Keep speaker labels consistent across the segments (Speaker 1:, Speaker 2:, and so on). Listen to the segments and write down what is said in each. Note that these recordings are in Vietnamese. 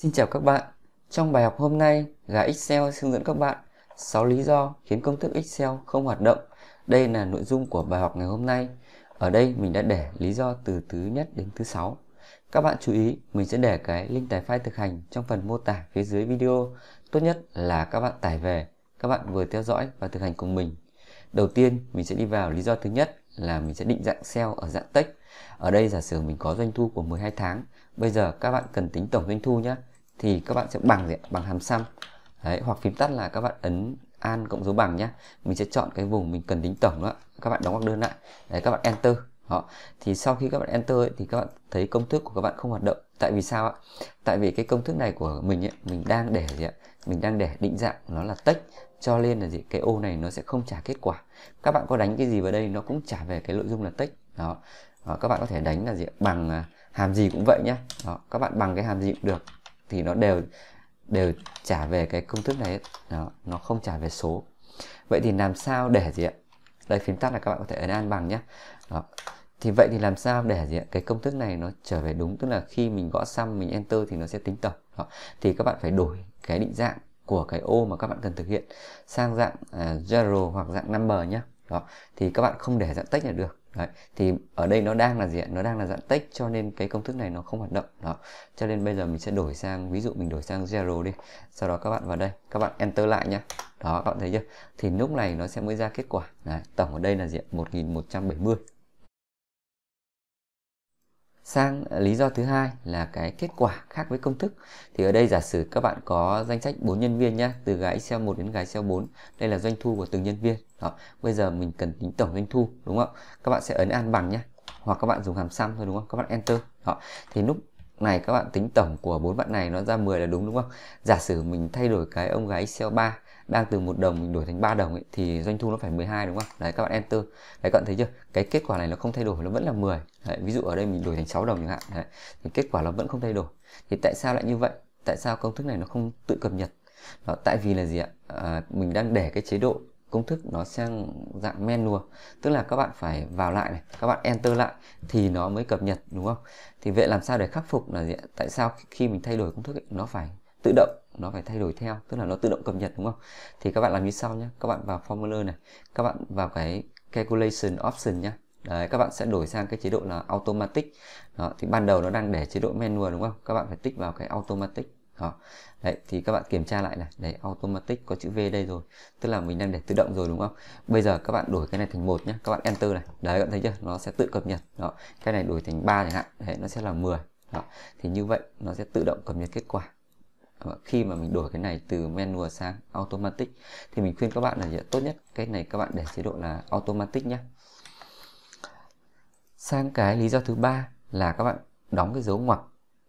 Speaker 1: Xin chào các bạn, trong bài học hôm nay, gà Excel sẽ hướng dẫn các bạn 6 lý do khiến công thức Excel không hoạt động. Đây là nội dung của bài học ngày hôm nay. Ở đây mình đã để lý do từ thứ nhất đến thứ sáu. Các bạn chú ý, mình sẽ để cái link tải file thực hành trong phần mô tả phía dưới video. Tốt nhất là các bạn tải về, các bạn vừa theo dõi và thực hành cùng mình. Đầu tiên, mình sẽ đi vào lý do thứ nhất là mình sẽ định dạng cell ở dạng text ở đây giả sử mình có doanh thu của 12 tháng, bây giờ các bạn cần tính tổng doanh thu nhé. Thì các bạn sẽ bằng gì? bằng hàm xăm. Đấy, hoặc phím tắt là các bạn ấn an cộng dấu bằng nhé. Mình sẽ chọn cái vùng mình cần tính tổng đó. Các bạn đóng góc đơn lại. Đấy các bạn enter. Đó. Thì sau khi các bạn enter ấy, thì các bạn thấy công thức của các bạn không hoạt động. Tại vì sao ạ? Tại vì cái công thức này của mình ấy, mình đang để gì ạ? Mình đang để định dạng nó là text cho nên là gì cái ô này nó sẽ không trả kết quả. Các bạn có đánh cái gì vào đây nó cũng trả về cái nội dung là tích Đó đó, ờ, các bạn có thể đánh là gì bằng à, hàm gì cũng vậy nhé đó, ờ, các bạn bằng cái hàm gì cũng được thì nó đều đều trả về cái công thức này đó, nó không trả về số vậy thì làm sao để gì ạ đây phím tắt là các bạn có thể ấn an bằng nhé đó. thì vậy thì làm sao để gì ạ cái công thức này nó trở về đúng tức là khi mình gõ xăm mình enter thì nó sẽ tính tổng đó. thì các bạn phải đổi cái định dạng của cái ô mà các bạn cần thực hiện sang dạng uh, zero hoặc dạng number nhé đó thì các bạn không để dạng text là được Đấy, thì ở đây nó đang là gì ạ? Nó đang là dạng text cho nên cái công thức này nó không hoạt động. Đó. Cho nên bây giờ mình sẽ đổi sang ví dụ mình đổi sang zero đi. Sau đó các bạn vào đây, các bạn enter lại nhá. Đó các bạn thấy chưa? Thì lúc này nó sẽ mới ra kết quả. Đấy, tổng ở đây là gì ạ? 1170 sang à, lý do thứ hai là cái kết quả khác với công thức thì ở đây giả sử các bạn có danh sách 4 nhân viên nhé từ gái Excel 1 đến gái Excel 4 đây là doanh thu của từng nhân viên đó bây giờ mình cần tính tổng doanh thu đúng không các bạn sẽ ấn an bằng nhá hoặc các bạn dùng hàm sum thôi đúng không các bạn enter đó thì lúc này các bạn tính tổng của bốn bạn này nó ra 10 là đúng đúng không giả sử mình thay đổi cái ông gái Excel 3 đang từ một đồng mình đổi thành 3 đồng ấy thì doanh thu nó phải 12 đúng không đấy các bạn enter đấy các bạn thấy chưa cái kết quả này nó không thay đổi nó vẫn là 10 đấy, ví dụ ở đây mình đổi thành 6 đồng chẳng hạn đấy thì kết quả nó vẫn không thay đổi thì tại sao lại như vậy tại sao công thức này nó không tự cập nhật đó, tại vì là gì ạ à, mình đang để cái chế độ công thức nó sang dạng menu tức là các bạn phải vào lại này các bạn enter lại thì nó mới cập nhật đúng không thì vậy làm sao để khắc phục là gì ạ tại sao khi mình thay đổi công thức ấy, nó phải tự động nó phải thay đổi theo tức là nó tự động cập nhật đúng không thì các bạn làm như sau nhé các bạn vào formula này các bạn vào cái calculation option nhé Đấy, các bạn sẽ đổi sang cái chế độ là automatic đó, thì ban đầu nó đang để chế độ manual đúng không các bạn phải tích vào cái automatic đó. Đấy, thì các bạn kiểm tra lại này đấy automatic có chữ V đây rồi tức là mình đang để tự động rồi đúng không bây giờ các bạn đổi cái này thành một nhé các bạn enter này đấy các bạn thấy chưa nó sẽ tự cập nhật đó cái này đổi thành 3 chẳng hạn đấy nó sẽ là 10 đó. thì như vậy nó sẽ tự động cập nhật kết quả khi mà mình đổi cái này từ manual sang automatic thì mình khuyên các bạn là tốt nhất cái này các bạn để chế độ là automatic nhé sang cái lý do thứ ba là các bạn đóng cái dấu ngoặc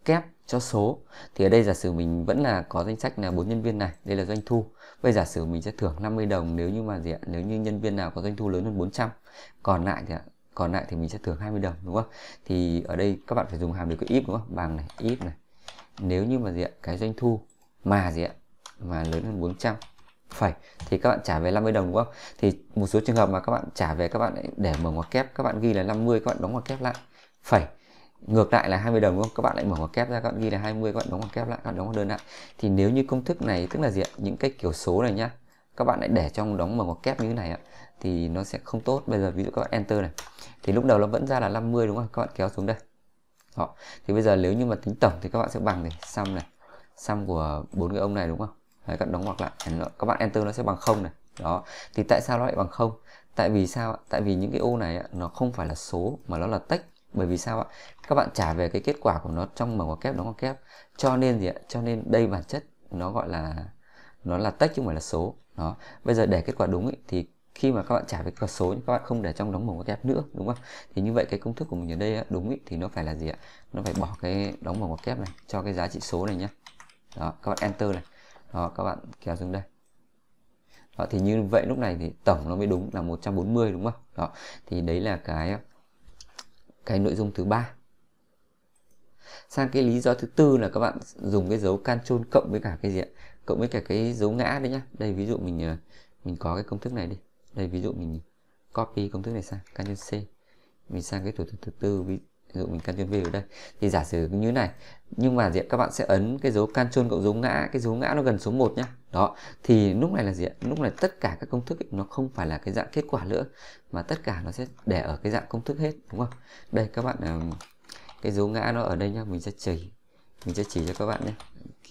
Speaker 1: kép cho số thì ở đây giả sử mình vẫn là có danh sách là bốn nhân viên này đây là doanh thu bây giả sử mình sẽ thưởng 50 đồng nếu như mà gì ạ nếu như nhân viên nào có doanh thu lớn hơn 400 còn lại thì ạ còn lại thì mình sẽ thưởng 20 đồng đúng không thì ở đây các bạn phải dùng hàm điều kiện if đúng không bằng này if này nếu như mà gì ạ cái doanh thu mà gì ạ mà lớn hơn 400 phải thì các bạn trả về 50 đồng đúng không thì một số trường hợp mà các bạn trả về các bạn để mở ngoặc kép các bạn ghi là 50 các bạn đóng ngoặc kép lại phải ngược lại là 20 đồng đúng không các bạn lại mở ngoặc kép ra các bạn ghi là 20 các bạn đóng ngoặc kép lại các bạn đóng hóa đơn lại thì nếu như công thức này tức là gì ạ những cái kiểu số này nhá các bạn lại để trong đóng mở ngoặc kép như thế này ạ thì nó sẽ không tốt bây giờ ví dụ các bạn enter này thì lúc đầu nó vẫn ra là 50 đúng không các bạn kéo xuống đây đó. Thì bây giờ nếu như mà tính tổng thì các bạn sẽ bằng này sum này sum của bốn cái ông này đúng không? Đấy, các đóng ngoặc lại các bạn enter nó sẽ bằng không này đó thì tại sao nó lại bằng không tại vì sao tại vì những cái ô này nó không phải là số mà nó là text bởi vì sao ạ các bạn trả về cái kết quả của nó trong mở ngoặc kép đóng ngoặc kép cho nên gì ạ cho nên đây bản chất nó gọi là nó là text chứ không phải là số đó bây giờ để kết quả đúng ý, thì khi mà các bạn trả về cột số các bạn không để trong đóng mở ngoặc kép nữa đúng không thì như vậy cái công thức của mình ở đây đúng ý, thì nó phải là gì ạ nó phải bỏ cái đóng mở ngoặc kép này cho cái giá trị số này nhé đó các bạn enter này đó các bạn kéo xuống đây đó, thì như vậy lúc này thì tổng nó mới đúng là 140 đúng không đó thì đấy là cái cái nội dung thứ ba sang cái lý do thứ tư là các bạn dùng cái dấu trôn cộng với cả cái gì ạ cộng với cả cái dấu ngã đấy nhá đây ví dụ mình ờ, mình có cái công thức này đi đây ví dụ mình copy công thức này sang Ctrl C mình sang cái thủ thuật thứ tư ví dụ mình Ctrl V ở đây thì giả sử như này nhưng mà diện các bạn sẽ ấn cái dấu Ctrl cộng dấu ngã cái dấu ngã nó gần số 1 nhá đó thì lúc này là gì ạ lúc này tất cả các công thức ấy, nó không phải là cái dạng kết quả nữa mà tất cả nó sẽ để ở cái dạng công thức hết đúng không đây các bạn cái dấu ngã nó ở đây nhá mình sẽ chỉ mình sẽ chỉ cho các bạn nhé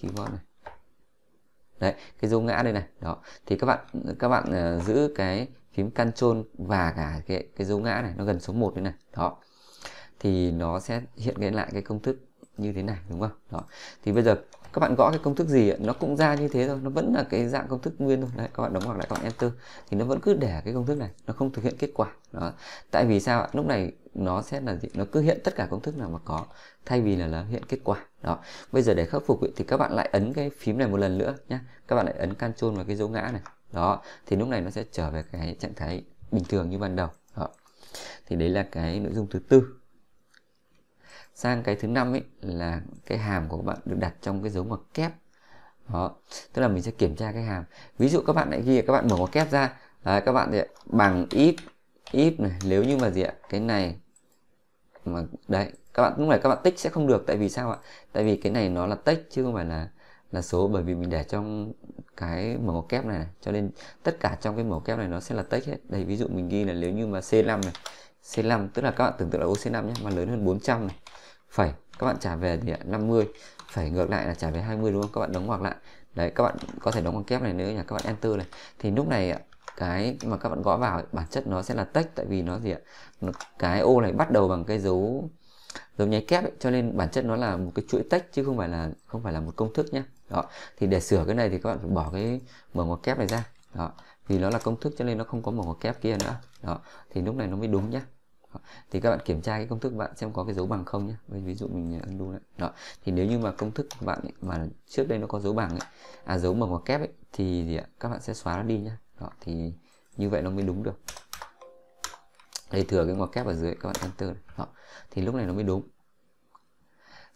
Speaker 1: keyboard này đấy cái dấu ngã đây này đó thì các bạn các bạn uh, giữ cái phím Ctrl và cả cái cái dấu ngã này nó gần số 1 đây này đó thì nó sẽ hiện lên lại cái công thức như thế này đúng không đó thì bây giờ các bạn gõ cái công thức gì nó cũng ra như thế thôi nó vẫn là cái dạng công thức nguyên thôi đấy các bạn đóng hoặc lại các bạn enter thì nó vẫn cứ để cái công thức này nó không thực hiện kết quả đó tại vì sao ạ lúc này nó sẽ là gì nó cứ hiện tất cả công thức nào mà có thay vì là nó hiện kết quả đó bây giờ để khắc phục thì các bạn lại ấn cái phím này một lần nữa nhé các bạn lại ấn Ctrl vào cái dấu ngã này đó thì lúc này nó sẽ trở về cái trạng thái bình thường như ban đầu đó. thì đấy là cái nội dung thứ tư sang cái thứ năm ấy là cái hàm của các bạn được đặt trong cái dấu ngoặc kép đó tức là mình sẽ kiểm tra cái hàm ví dụ các bạn lại ghi các bạn mở ngoặc kép ra đấy, các bạn thì bằng if if này nếu như mà gì ạ cái này mà đấy các bạn lúc này các bạn tích sẽ không được tại vì sao ạ tại vì cái này nó là tích chứ không phải là là số bởi vì mình để trong cái mở ngoặc kép này, này cho nên tất cả trong cái mở kép này nó sẽ là tích hết đây ví dụ mình ghi là nếu như mà C5 này C5 tức là các bạn tưởng tượng là ô C5 nhé mà lớn hơn 400 này phải các bạn trả về thì 50 phải ngược lại là trả về 20 đúng không các bạn đóng ngoặc lại đấy các bạn có thể đóng con kép này nữa nhỉ các bạn enter này thì lúc này cái mà các bạn gõ vào bản chất nó sẽ là text tại vì nó gì ạ cái ô này bắt đầu bằng cái dấu dấu nháy kép ấy, cho nên bản chất nó là một cái chuỗi text chứ không phải là không phải là một công thức nhé đó thì để sửa cái này thì các bạn phải bỏ cái mở ngoặc kép này ra đó vì nó là công thức cho nên nó không có mở ngoặc kép kia nữa đó thì lúc này nó mới đúng nhé thì các bạn kiểm tra cái công thức bạn xem có cái dấu bằng không nhé Bây ví dụ mình undo ờ, đấy đó thì nếu như mà công thức của bạn ấy, mà trước đây nó có dấu bằng ấy, à dấu mở ngoặc kép ấy, thì gì ạ các bạn sẽ xóa nó đi nhé đó thì như vậy nó mới đúng được đây thừa cái ngoặc kép ở dưới các bạn enter đó thì lúc này nó mới đúng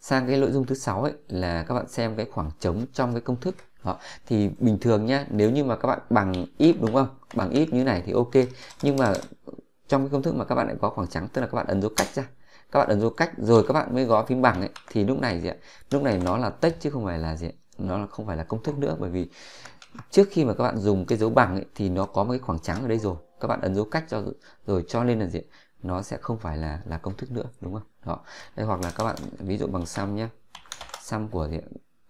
Speaker 1: sang cái nội dung thứ sáu ấy là các bạn xem cái khoảng trống trong cái công thức đó. thì bình thường nhá nếu như mà các bạn bằng if đúng không bằng if như này thì ok nhưng mà trong cái công thức mà các bạn lại có khoảng trắng tức là các bạn ấn dấu cách ra các bạn ấn dấu cách rồi các bạn mới gõ phím bằng ấy thì lúc này gì ạ lúc này nó là text chứ không phải là gì ạ? nó là không phải là công thức nữa bởi vì trước khi mà các bạn dùng cái dấu bằng ấy, thì nó có một cái khoảng trắng ở đây rồi các bạn ấn dấu cách cho rồi cho nên là gì nó sẽ không phải là là công thức nữa đúng không đó đây hoặc là các bạn ví dụ bằng sum nhé sum của gì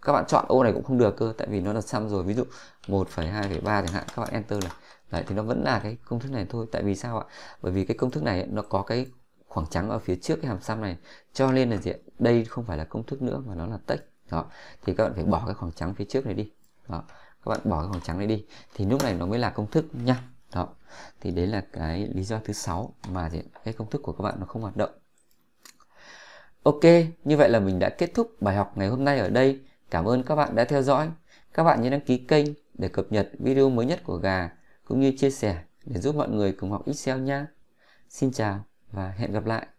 Speaker 1: các bạn chọn ô này cũng không được cơ tại vì nó là xăm rồi ví dụ 1,2,3 chẳng hạn các bạn enter này đấy thì nó vẫn là cái công thức này thôi tại vì sao ạ bởi vì cái công thức này nó có cái khoảng trắng ở phía trước cái hàm xăm này cho nên là gì đây không phải là công thức nữa mà nó là text đó thì các bạn phải bỏ cái khoảng trắng phía trước này đi đó các bạn bỏ cái khoảng trắng này đi thì lúc này nó mới là công thức nha đó thì đấy là cái lý do thứ sáu mà gì? cái công thức của các bạn nó không hoạt động ok như vậy là mình đã kết thúc bài học ngày hôm nay ở đây Cảm ơn các bạn đã theo dõi. Các bạn nhớ đăng ký kênh để cập nhật video mới nhất của Gà cũng như chia sẻ để giúp mọi người cùng học Excel nha. Xin chào và hẹn gặp lại.